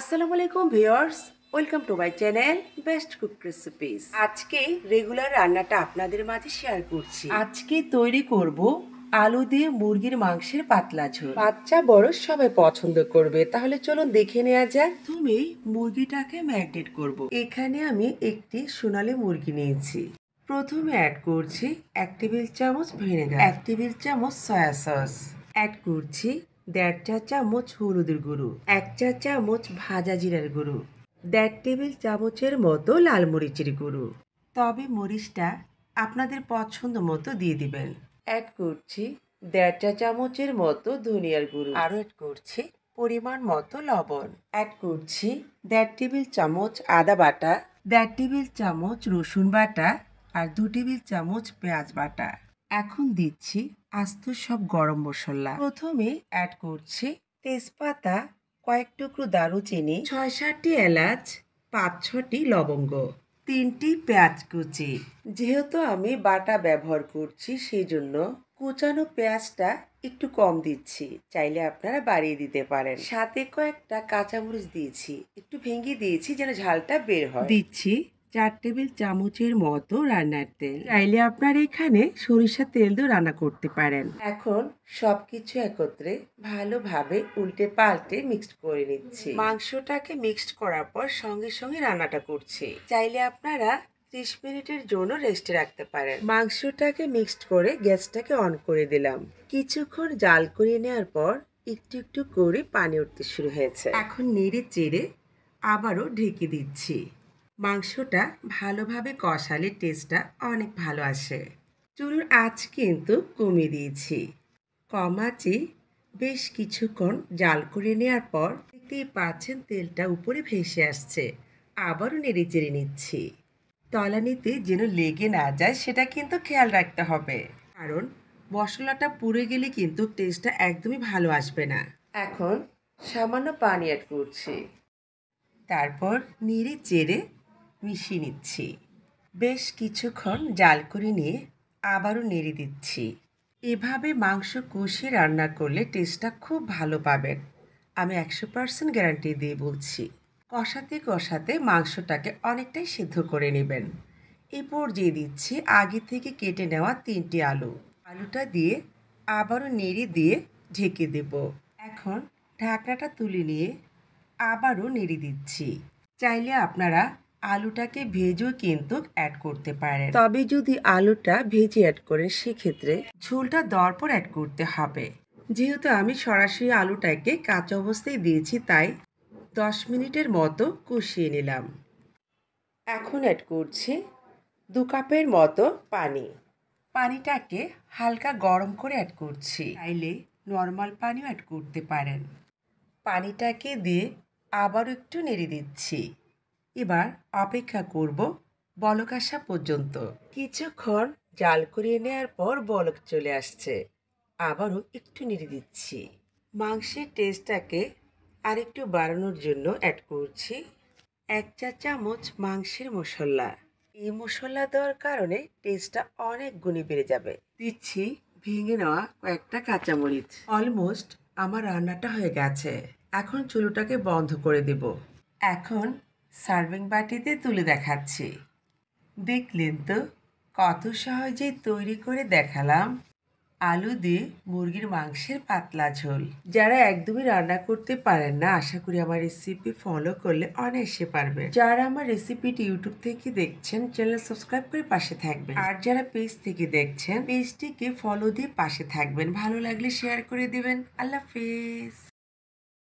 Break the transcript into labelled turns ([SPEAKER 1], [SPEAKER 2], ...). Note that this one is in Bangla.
[SPEAKER 1] আসসালামু আলাইকুম viewers welcome to my channel best cook recipes আজকে রেগুলার রান্নাটা আপনাদের মাঝে শেয়ার করছি আজকে তৈরি করব আলু দিয়ে মুরগির মাংসের পাতলা ঝোল বাচ্চা বড় সবাই পছন্দ করবে তাহলে চলুন দেখে নেওয়া যাক তুমি মুরগিটাকে ম্যাগনেট করব। এখানে আমি একটি সোনালি মুরগি নিয়েছি প্রথমে অ্যাড করছি এক টেবিল চামচ ভিনেগার এক টেবিল চামচ সয়া সস অ্যাড করছি দেড় চা চামচ হলুদের গুঁড়ো এক চা চামচ ভাজা জিরার গুঁড়ো দেড় টেবিল চামচের মতো লাল মরিচের গুঁড়ো তবে মরিচটা আপনাদের পছন্দ মতো দিয়ে দিবেন অ্যাড করছি দেড় চা চামচের মতো ধনিয়ার গুঁড়ো আরও অ্যাড করছি পরিমাণ মতো লবণ অ্যাড করছি দেড় টেবিল চামচ আদা বাটা দেড় টেবিল চামচ রসুন বাটা আর দু টেবিল চামচ পেঁয়াজ বাটা এখন দিচ্ছি আস্ত সব গরম মশলা প্রথমে অ্যাড করছি তেজপাতা কয়েক টুকরো দারুচিনি ছয় সাতটি এলাচ পাঁচ ছটি লবঙ্গ তিনটি পেঁয়াজ কুচি যেহেতু আমি বাটা ব্যবহার করছি সেই জন্য কুচানো পেঁয়াজটা একটু কম দিচ্ছি চাইলে আপনারা বাড়িয়ে দিতে পারেন সাথে কয়েকটা কাঁচামরিচ দিয়েছি একটু ভেঙে দিয়েছি যেন ঝালটা বের হয় দিচ্ছি চার টেবিল চামচের মতো রান্নার তেল চাইলে আপনার এখানে সরিষার তেল দিয়েও রান্না করতে পারেন এখন সব কিছু একত্রে ভালোভাবে উল্টে পাল্টে মিক্সড করে নিচ্ছি মাংসটাকে মিক্সড করার পর সঙ্গে সঙ্গে রান্নাটা করছি চাইলে আপনারা ত্রিশ মিনিটের জন্য রেস্টে রাখতে পারেন মাংসটাকে মিক্সড করে গ্যাসটাকে অন করে দিলাম কিছুক্ষণ জাল করে নেওয়ার পর একটু একটু করে পানি উঠতে শুরু হয়েছে এখন নেড়ে চেড়ে আবারও ঢেকে দিচ্ছি মাংসটা ভালোভাবে কষালে টেস্টটা অনেক ভালো আসে চুলুর আঁচ কিন্তু কমিয়ে দিয়েছি কমাচি বেশ কিছুক্ষণ জাল করে নেওয়ার পর দেখতেই পাচ্ছেন তেলটা উপরে ভেসে আসছে আবারও নেড়ে চেড়ে নিচ্ছি তলানিতে যেন লেগে না যায় সেটা কিন্তু খেয়াল রাখতে হবে কারণ মশলাটা পুড়ে গেলে কিন্তু টেস্টটা একদমই ভালো আসবে না এখন সামান্য পানি অ্যাড করছি তারপর নেড়ে চেড়ে মিশিয়ে নিচ্ছি বেশ কিছুক্ষণ জাল করে নিয়ে আবারও নেড়ে দিচ্ছি এভাবে মাংস কষিয়ে রান্না করলে টেস্টটা খুব ভালো পাবেন আমি একশো পার্সেন্ট গ্যারান্টি দিয়ে বলছি কষাতে কষাতে মাংসটাকে অনেকটাই সিদ্ধ করে নেবেন এ পর্যায়ে দিচ্ছি আগে থেকে কেটে নেওয়া তিনটি আলু আলুটা দিয়ে আবারও নেড়ে দিয়ে ঢেকে দেব এখন ঢাকনাটা তুলে নিয়ে আবারও নেড়ে দিচ্ছি চাইলে আপনারা আলুটাকে ভেজেও কিন্তু অ্যাড করতে পারেন তবে যদি আলুটা ভেজে অ্যাড করেন সেক্ষেত্রে ঝোলটা দেওয়ার পর অ্যাড করতে হবে যেহেতু আমি সরাসরি আলুটাকে কাঁচা অবস্থায় দিয়েছি তাই দশ মিনিটের মতো কষিয়ে নিলাম এখন অ্যাড করছি দু কাপের মতো পানি পানিটাকে হালকা গরম করে অ্যাড করছি তাইলে নর্মাল পানিও অ্যাড করতে পারেন পানিটাকে দিয়ে আবারও একটু নেড়ে দিচ্ছি এবার অপেক্ষা করব বলক আসা পর্যন্ত কিছুক্ষণ জাল করিয়ে নেওয়ার পর বলক চলে আসছে আবারও একটু নেড়ে দিচ্ছি মাংসের টেস্টটাকে আরেকটু বাড়ানোর জন্য অ্যাড করছি এক চা চামচ মাংসের মশলা এই মশলা দেওয়ার কারণে টেস্টটা অনেক গুণে বেড়ে যাবে দিচ্ছি ভেঙে নেওয়া কয়েকটা কাঁচামরিচ অলমোস্ট আমার রান্নাটা হয়ে গেছে এখন চুলোটাকে বন্ধ করে দেব এখন সার্ভিং বাটিতে তুলে দেখাচ্ছি দেখলেন তো কত সহজে তৈরি করে দেখালাম আলু দিয়ে মুরগির মাংসের পাতলা ঝোল যারা একদমই রান্না করতে পারেন না আশা করি আমার রেসিপি ফলো করলে অনায়াসে পারবে যারা আমার রেসিপিটি ইউটিউব থেকে দেখছেন চ্যানেল সাবস্ক্রাইব করে পাশে থাকবেন আর যারা পেজ থেকে দেখছেন পেজটিকে ফলো দিয়ে পাশে থাকবেন ভালো লাগলে শেয়ার করে দিবেন আল্লাহ হাফেজ